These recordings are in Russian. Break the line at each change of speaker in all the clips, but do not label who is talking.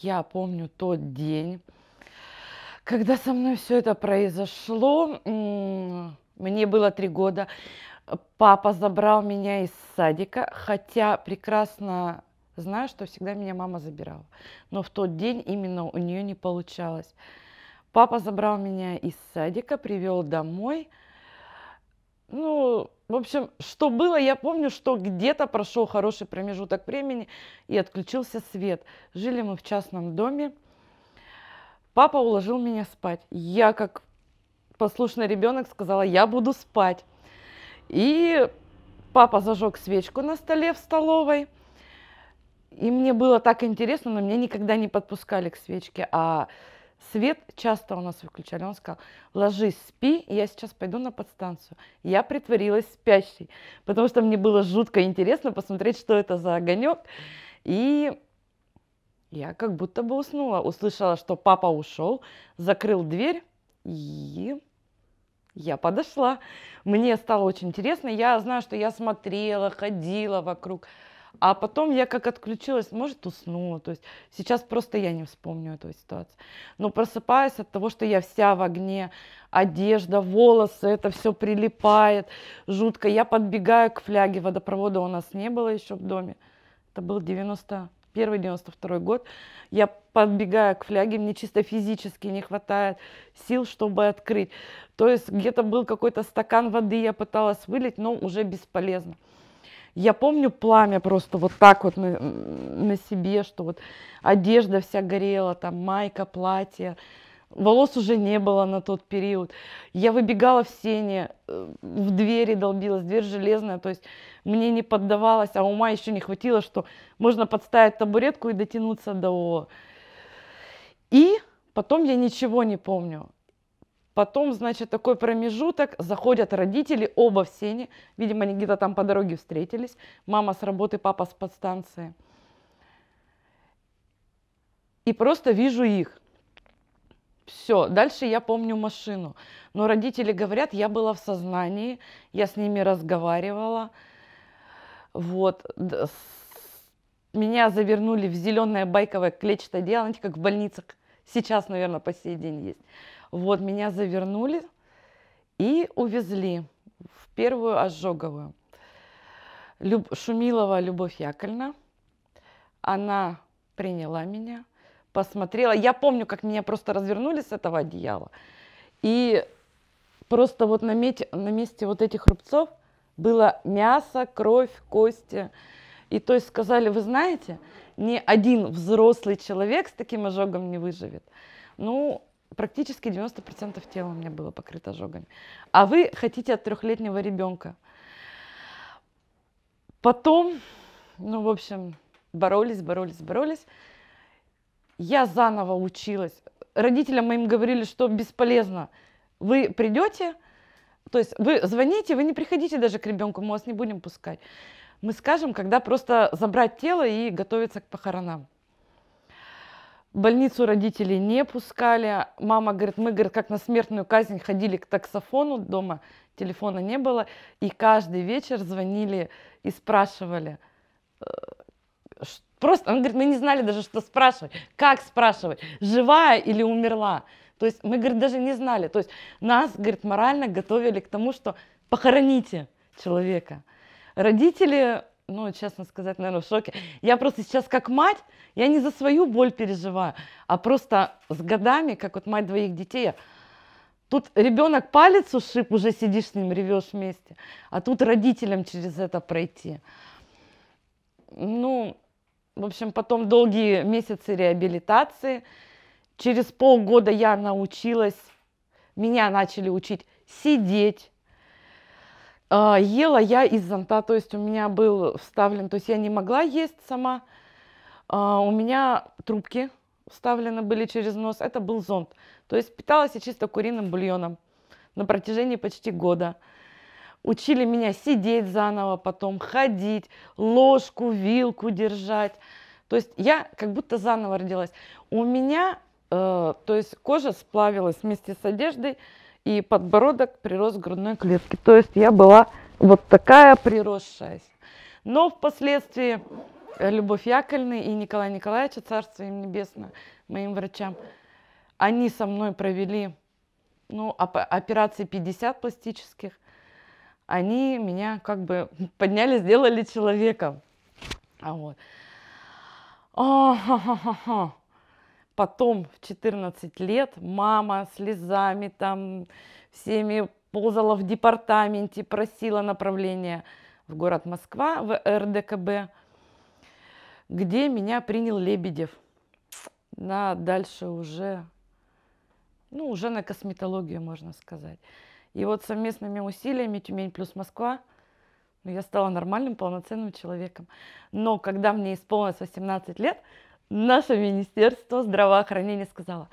Я помню тот день, когда со мной все это произошло. Мне было три года. Папа забрал меня из садика, хотя прекрасно знаю, что всегда меня мама забирала. Но в тот день именно у нее не получалось. Папа забрал меня из садика, привел домой – ну, в общем, что было, я помню, что где-то прошел хороший промежуток времени и отключился свет. Жили мы в частном доме. Папа уложил меня спать. Я, как послушный ребенок, сказала, я буду спать. И папа зажег свечку на столе в столовой. И мне было так интересно, но меня никогда не подпускали к свечке. А Свет часто у нас выключали. Он сказал, ложись, спи, я сейчас пойду на подстанцию. Я притворилась спящей, потому что мне было жутко интересно посмотреть, что это за огонек. И я как будто бы уснула. Услышала, что папа ушел, закрыл дверь и я подошла. Мне стало очень интересно. Я знаю, что я смотрела, ходила вокруг. А потом я как отключилась, может, уснула. То есть сейчас просто я не вспомню эту ситуацию. Но просыпаюсь от того, что я вся в огне, одежда, волосы, это все прилипает, жутко. Я подбегаю к фляге, водопровода у нас не было еще в доме. Это был 90 91-92 год, я подбегаю к фляге, мне чисто физически не хватает сил, чтобы открыть. То есть где-то был какой-то стакан воды, я пыталась вылить, но уже бесполезно. Я помню пламя просто вот так вот на, на себе, что вот одежда вся горела, там майка, платье. Волос уже не было на тот период. Я выбегала в сене, э, в двери долбилась, дверь железная, то есть мне не поддавалась, а ума еще не хватило, что можно подставить табуретку и дотянуться до... И потом я ничего не помню. Потом, значит, такой промежуток, заходят родители, оба в сене, видимо, они где-то там по дороге встретились, мама с работы, папа с подстанции. И просто вижу их. Все, дальше я помню машину. Но родители говорят, я была в сознании, я с ними разговаривала. Вот, меня завернули в зеленое байковое клетчатое одеяло, знаете, как в больницах сейчас, наверное, по сей день есть. Вот, меня завернули и увезли в первую ожоговую. Люб... Шумилова Любовь Яковлевна, она приняла меня, посмотрела. Я помню, как меня просто развернули с этого одеяла. И просто вот на, мете, на месте вот этих рубцов было мясо, кровь, кости. И то есть сказали, вы знаете, ни один взрослый человек с таким ожогом не выживет. Ну, практически 90% тела у меня было покрыто ожогами. А вы хотите от трехлетнего ребенка. Потом, ну, в общем, боролись, боролись, боролись. Я заново училась. Родителям моим говорили, что бесполезно. Вы придете, то есть вы звоните, вы не приходите даже к ребенку, мы вас не будем пускать. Мы скажем, когда просто забрать тело и готовиться к похоронам больницу родители не пускали. Мама говорит, мы, говорит, как на смертную казнь ходили к таксофону дома, телефона не было. И каждый вечер звонили и спрашивали. Э, просто, он говорит, мы не знали даже, что спрашивать, как спрашивать, живая или умерла. То есть мы, говорит, даже не знали. То есть нас, говорит, морально готовили к тому, что похороните человека. Родители ну, честно сказать, наверное, в шоке. Я просто сейчас как мать, я не за свою боль переживаю, а просто с годами, как вот мать двоих детей, тут ребенок палец ушиб, уже сидишь с ним, ревешь вместе, а тут родителям через это пройти. Ну, в общем, потом долгие месяцы реабилитации. Через полгода я научилась, меня начали учить сидеть, а, ела я из зонта, то есть у меня был вставлен, то есть я не могла есть сама. А, у меня трубки вставлены были через нос, это был зонт. То есть питалась я чисто куриным бульоном на протяжении почти года. Учили меня сидеть заново, потом ходить, ложку, вилку держать. То есть я как будто заново родилась. У меня, э, то есть кожа сплавилась вместе с одеждой, и подбородок прирос к грудной клетке. То есть я была вот такая приросшаяся. Но впоследствии э, Любовь Яковлевна и Николай Николаевич царство им небесное, моим врачам, они со мной провели ну, операции 50 пластических. Они меня как бы подняли, сделали человеком. А вот. О, ха -ха -ха. Потом в 14 лет мама слезами там всеми ползала в департаменте, просила направление в город Москва, в РДКБ, где меня принял Лебедев. На дальше уже, ну, уже на косметологию, можно сказать. И вот совместными усилиями Тюмень плюс Москва ну, я стала нормальным, полноценным человеком. Но когда мне исполнилось 18 лет, наше Министерство здравоохранения сказало,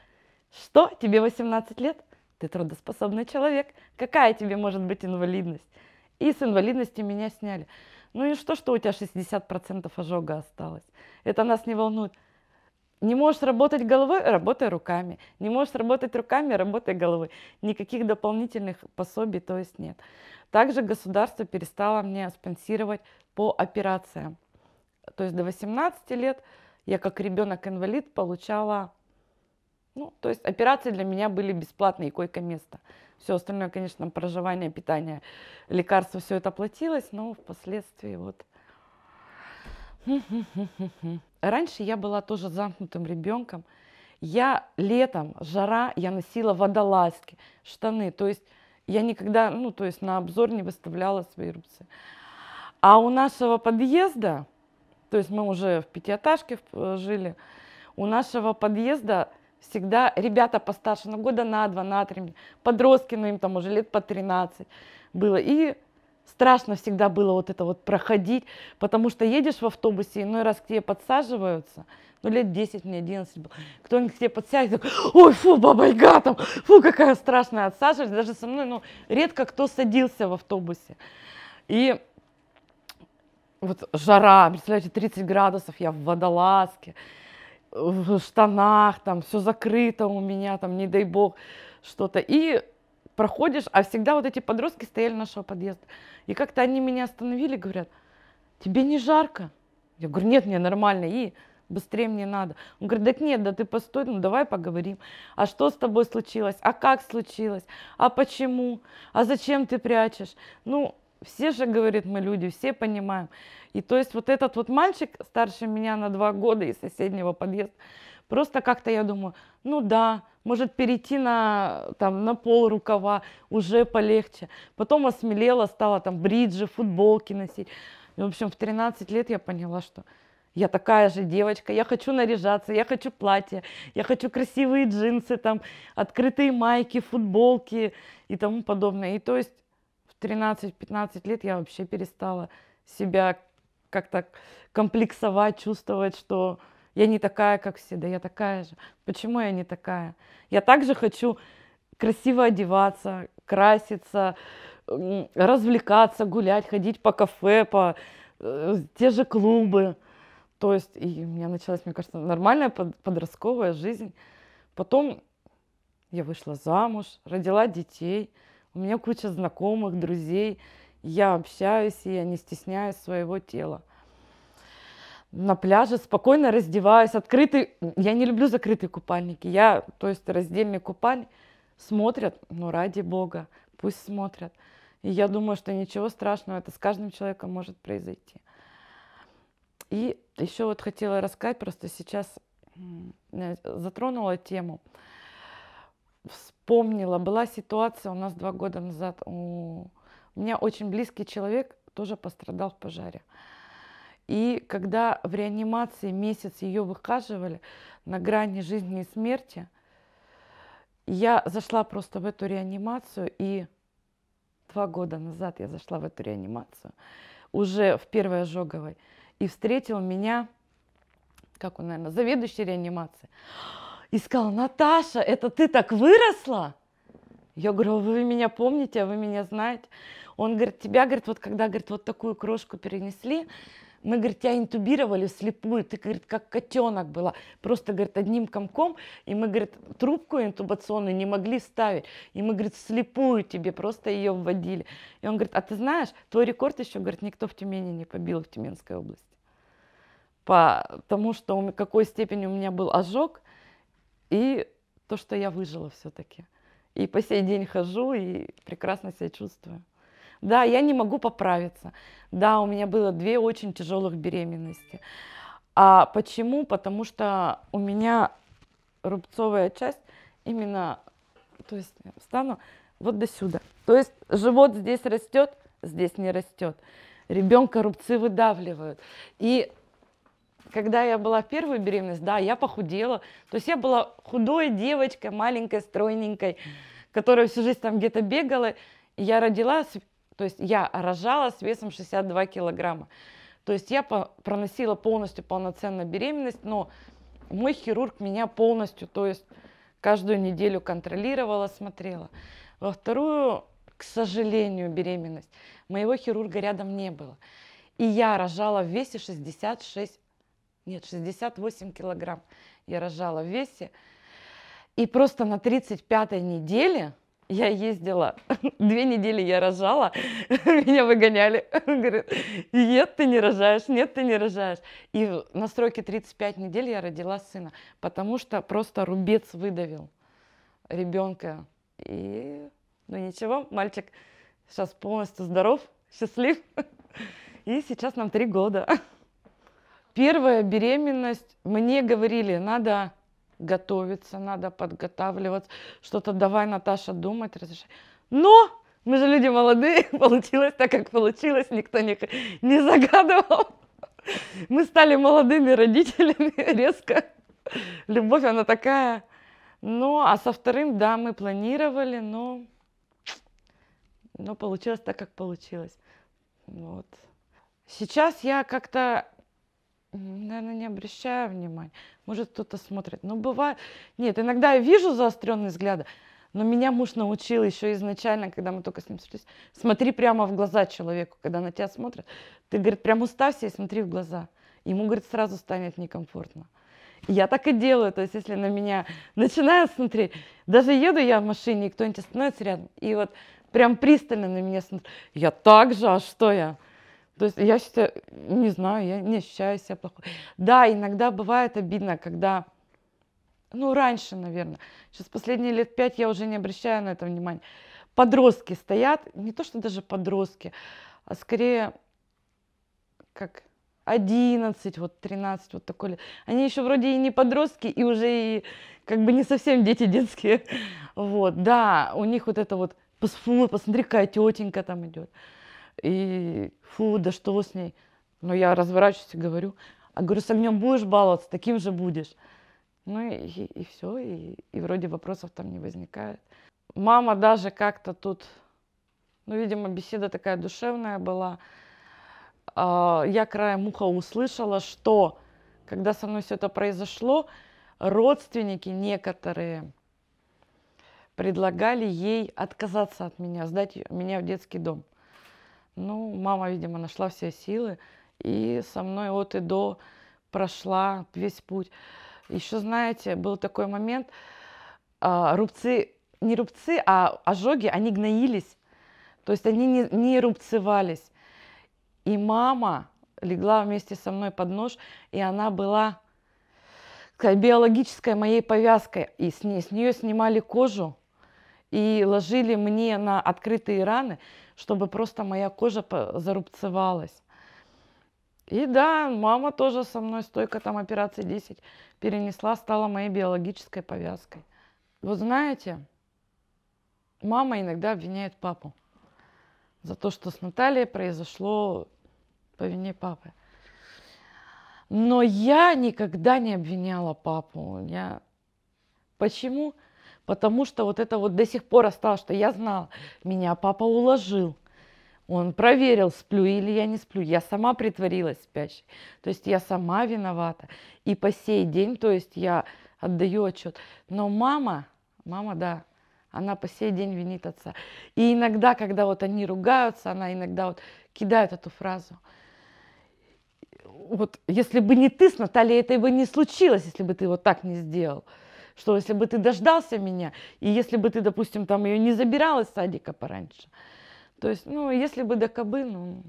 что тебе 18 лет, ты трудоспособный человек, какая тебе может быть инвалидность? И с инвалидности меня сняли. Ну и что, что у тебя 60% ожога осталось? Это нас не волнует. Не можешь работать головой, работай руками. Не можешь работать руками, работай головой. Никаких дополнительных пособий, то есть нет. Также государство перестало мне спонсировать по операциям. То есть до 18 лет я как ребенок-инвалид получала... Ну, то есть операции для меня были бесплатные, койко-место. Все остальное, конечно, проживание, питание, лекарства, все это платилось, но впоследствии вот... Раньше я была тоже замкнутым ребенком. Я летом, жара, я носила водолазки, штаны. То есть я никогда, ну, то есть на обзор не выставляла свои рубцы. А у нашего подъезда то есть мы уже в пятиэтажке э, жили. У нашего подъезда всегда ребята постарше, ну года на два, на три, подростки, ну им там уже лет по 13 было. И страшно всегда было вот это вот проходить, потому что едешь в автобусе, иной раз к тебе подсаживаются, ну лет 10, мне 11 было, кто-нибудь к тебе подсядет, ой, фу, баба там, фу, какая страшная отсаживать, даже со мной, ну, редко кто садился в автобусе. И вот жара, представляете, 30 градусов, я в водолазке, в штанах, там все закрыто у меня, там не дай бог что-то. И проходишь, а всегда вот эти подростки стояли нашего подъезда. И как-то они меня остановили, говорят, тебе не жарко? Я говорю, нет, мне нормально, и быстрее мне надо. Он говорит, так нет, да ты постой, ну давай поговорим. А что с тобой случилось? А как случилось? А почему? А зачем ты прячешь? Ну, все же, говорит, мы люди, все понимаем. И то есть вот этот вот мальчик, старше меня на два года из соседнего подъезда, просто как-то я думаю, ну да, может перейти на, там, на пол рукава, уже полегче. Потом осмелела, стала там бриджи, футболки носить. И, в общем, в 13 лет я поняла, что я такая же девочка, я хочу наряжаться, я хочу платье, я хочу красивые джинсы, там, открытые майки, футболки и тому подобное. И то есть 13-15 лет я вообще перестала себя как-то комплексовать, чувствовать, что я не такая, как все, да я такая же. Почему я не такая? Я также хочу красиво одеваться, краситься, развлекаться, гулять, ходить по кафе, по э, те же клубы. То есть и у меня началась, мне кажется, нормальная подростковая жизнь. Потом я вышла замуж, родила детей – у меня куча знакомых, друзей. Я общаюсь, и я не стесняюсь своего тела. На пляже спокойно раздеваюсь, открытый. Я не люблю закрытые купальники. Я, то есть раздельный купальник. Смотрят, ну ради бога, пусть смотрят. И я думаю, что ничего страшного, это с каждым человеком может произойти. И еще вот хотела рассказать, просто сейчас э, затронула тему вспомнила, была ситуация у нас два года назад. У меня очень близкий человек тоже пострадал в пожаре. И когда в реанимации месяц ее выхаживали на грани жизни и смерти, я зашла просто в эту реанимацию, и два года назад я зашла в эту реанимацию, уже в первой ожоговой, и встретил меня, как он, наверное, заведующий реанимации и сказала, Наташа, это ты так выросла? Я говорю, «А вы меня помните, а вы меня знаете. Он говорит, тебя, говорит, вот когда, говорит, вот такую крошку перенесли, мы, говорит, тебя интубировали вслепую, ты, говорит, как котенок была, просто, говорит, одним комком, и мы, говорит, трубку интубационную не могли ставить, и мы, говорит, вслепую тебе просто ее вводили. И он говорит, а ты знаешь, твой рекорд еще, говорит, никто в Тюмени не побил в Тюменской области, по тому, что у, какой степени у меня был ожог – и то, что я выжила все-таки. И по сей день хожу и прекрасно себя чувствую. Да, я не могу поправиться. Да, у меня было две очень тяжелых беременности. А почему? Потому что у меня рубцовая часть именно, то есть встану вот до сюда. То есть живот здесь растет, здесь не растет. Ребенка рубцы выдавливают. И когда я была в первую беременность, да, я похудела. То есть я была худой девочкой, маленькой, стройненькой, которая всю жизнь там где-то бегала. я родила, то есть я рожала с весом 62 килограмма. То есть я проносила полностью полноценную беременность, но мой хирург меня полностью, то есть каждую неделю контролировала, смотрела. Во вторую, к сожалению, беременность моего хирурга рядом не было. И я рожала в весе 66 нет, 68 килограмм я рожала в весе. И просто на 35-й неделе я ездила, две недели я рожала, меня выгоняли. Говорят, нет, ты не рожаешь, нет, ты не рожаешь. И на сроке 35 недель я родила сына, потому что просто рубец выдавил ребенка. И ну ничего, мальчик сейчас полностью здоров, счастлив. И сейчас нам три года первая беременность, мне говорили, надо готовиться, надо подготавливаться, что-то давай, Наташа, думать, разрешай. Но мы же люди молодые, получилось так, как получилось, никто не, не загадывал. Мы стали молодыми родителями резко. Любовь, она такая. Ну, а со вторым, да, мы планировали, но, но получилось так, как получилось. Вот. Сейчас я как-то наверное, ну, не обращаю внимания. Может, кто-то смотрит. Ну, бывает... Нет, иногда я вижу заостренный взгляды. но меня муж научил еще изначально, когда мы только с ним сошлись, смотри прямо в глаза человеку, когда на тебя смотрят. Ты, говорит, прям уставься и смотри в глаза. Ему, говорит, сразу станет некомфортно. я так и делаю, то есть если на меня начинают смотреть, даже еду я в машине, и кто-нибудь становится рядом, и вот прям пристально на меня смотрит, я так же, а что я? То есть я считаю, не знаю, я не ощущаю себя плохо. Да, иногда бывает обидно, когда, ну, раньше, наверное, сейчас последние лет пять я уже не обращаю на это внимания. Подростки стоят, не то что даже подростки, а скорее как 11, вот 13, вот такой лет. Они еще вроде и не подростки, и уже и как бы не совсем дети детские. Вот, да, у них вот это вот, ну, посмотри, какая тетенька там идет. И фу, да что с ней? Но я разворачиваюсь и говорю, а говорю, с огнем будешь баловаться, таким же будешь. Ну и, и, и все, и, и вроде вопросов там не возникает. Мама даже как-то тут, ну, видимо, беседа такая душевная была. А, я краем уха услышала, что когда со мной все это произошло, родственники некоторые предлагали ей отказаться от меня, сдать меня в детский дом. Ну, мама, видимо, нашла все силы и со мной от и до прошла весь путь. Еще, знаете, был такой момент, а, рубцы, не рубцы, а ожоги, они гноились, то есть они не, не рубцевались. И мама легла вместе со мной под нож, и она была биологической моей повязкой, и с, ней, с нее снимали кожу, и ложили мне на открытые раны, чтобы просто моя кожа зарубцевалась. И да, мама тоже со мной стойко там операции 10 перенесла, стала моей биологической повязкой. Вы знаете, мама иногда обвиняет папу за то, что с Натальей произошло по вине папы. Но я никогда не обвиняла папу. Я... Почему? Почему? потому что вот это вот до сих пор осталось, что я знала, меня папа уложил. Он проверил, сплю или я не сплю. Я сама притворилась спящей. То есть я сама виновата. И по сей день, то есть я отдаю отчет. Но мама, мама, да, она по сей день винит отца. И иногда, когда вот они ругаются, она иногда вот кидает эту фразу. Вот если бы не ты с Натальей, это бы не случилось, если бы ты вот так не сделал что если бы ты дождался меня, и если бы ты, допустим, там ее не забирал из садика пораньше, то есть, ну, если бы до кобы, ну,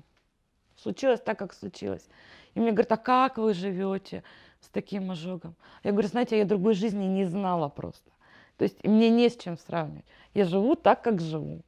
случилось так, как случилось. И мне говорят, а как вы живете с таким ожогом? Я говорю, знаете, я другой жизни не знала просто. То есть мне не с чем сравнивать. Я живу так, как живу.